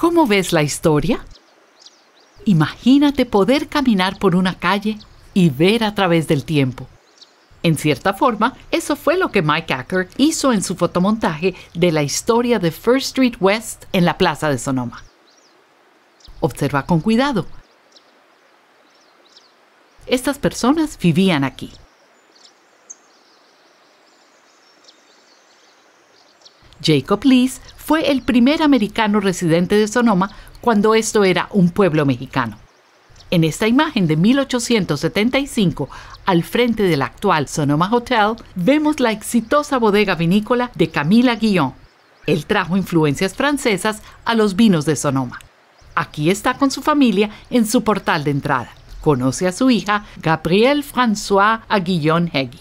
¿Cómo ves la historia? Imagínate poder caminar por una calle y ver a través del tiempo. En cierta forma, eso fue lo que Mike Acker hizo en su fotomontaje de la historia de First Street West en la Plaza de Sonoma. Observa con cuidado. Estas personas vivían aquí. Jacob Lees fue el primer americano residente de Sonoma cuando esto era un pueblo mexicano. En esta imagen de 1875, al frente del actual Sonoma Hotel, vemos la exitosa bodega vinícola de Camila Aguillon. Él trajo influencias francesas a los vinos de Sonoma. Aquí está con su familia en su portal de entrada. Conoce a su hija, Gabrielle François Aguillon Hegui.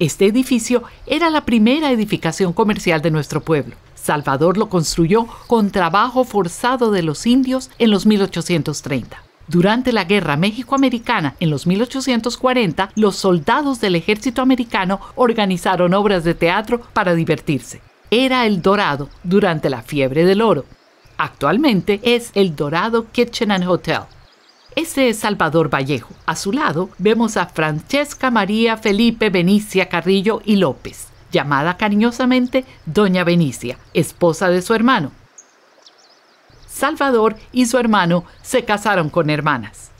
Este edificio era la primera edificación comercial de nuestro pueblo. Salvador lo construyó con trabajo forzado de los indios en los 1830. Durante la Guerra México-Americana en los 1840, los soldados del ejército americano organizaron obras de teatro para divertirse. Era El Dorado durante la fiebre del oro. Actualmente es El Dorado Kitchen and Hotel. Ese es Salvador Vallejo. A su lado vemos a Francesca María Felipe Benicia Carrillo y López, llamada cariñosamente Doña Benicia, esposa de su hermano. Salvador y su hermano se casaron con hermanas.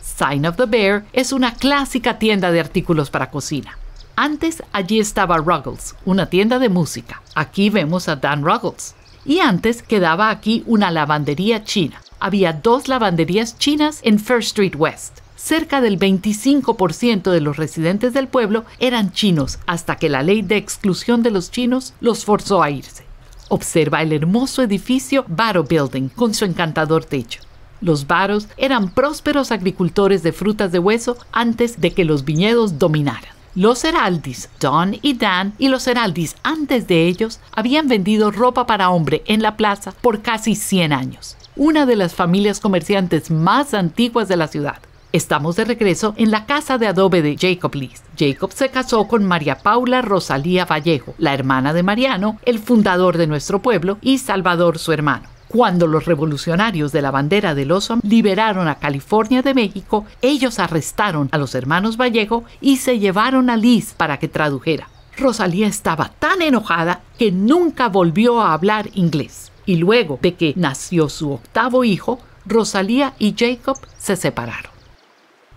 Sign of the Bear es una clásica tienda de artículos para cocina. Antes allí estaba Ruggles, una tienda de música. Aquí vemos a Dan Ruggles y antes quedaba aquí una lavandería china. Había dos lavanderías chinas en First Street West. Cerca del 25% de los residentes del pueblo eran chinos hasta que la ley de exclusión de los chinos los forzó a irse. Observa el hermoso edificio Barrow Building con su encantador techo. Los baros eran prósperos agricultores de frutas de hueso antes de que los viñedos dominaran. Los Heraldis, Don y Dan, y los Heraldis antes de ellos habían vendido ropa para hombre en la plaza por casi 100 años, una de las familias comerciantes más antiguas de la ciudad. Estamos de regreso en la casa de adobe de Jacob Lees. Jacob se casó con María Paula Rosalía Vallejo, la hermana de Mariano, el fundador de nuestro pueblo, y Salvador su hermano. Cuando los revolucionarios de la bandera de oso liberaron a California de México, ellos arrestaron a los hermanos Vallejo y se llevaron a Liz para que tradujera. Rosalía estaba tan enojada que nunca volvió a hablar inglés. Y luego de que nació su octavo hijo, Rosalía y Jacob se separaron.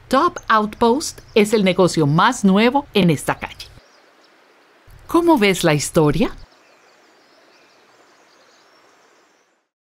Top Outpost es el negocio más nuevo en esta calle. ¿Cómo ves la historia?